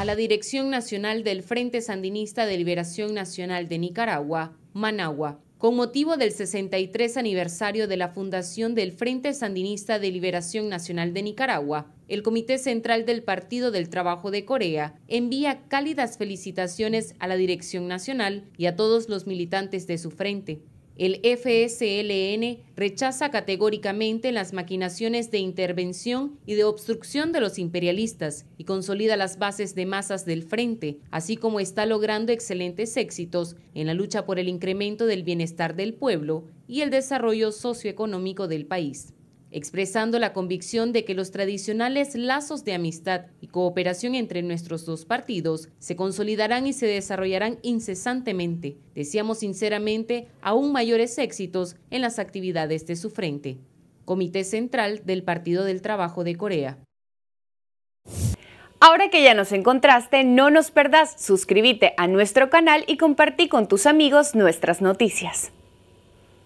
a la Dirección Nacional del Frente Sandinista de Liberación Nacional de Nicaragua, Managua, con motivo del 63 aniversario de la fundación del Frente Sandinista de Liberación Nacional de Nicaragua, el Comité Central del Partido del Trabajo de Corea envía cálidas felicitaciones a la Dirección Nacional y a todos los militantes de su frente. El FSLN rechaza categóricamente las maquinaciones de intervención y de obstrucción de los imperialistas y consolida las bases de masas del frente, así como está logrando excelentes éxitos en la lucha por el incremento del bienestar del pueblo y el desarrollo socioeconómico del país expresando la convicción de que los tradicionales lazos de amistad y cooperación entre nuestros dos partidos se consolidarán y se desarrollarán incesantemente. Deseamos sinceramente aún mayores éxitos en las actividades de su frente. Comité Central del Partido del Trabajo de Corea. Ahora que ya nos encontraste, no nos perdás, suscríbete a nuestro canal y compartí con tus amigos nuestras noticias.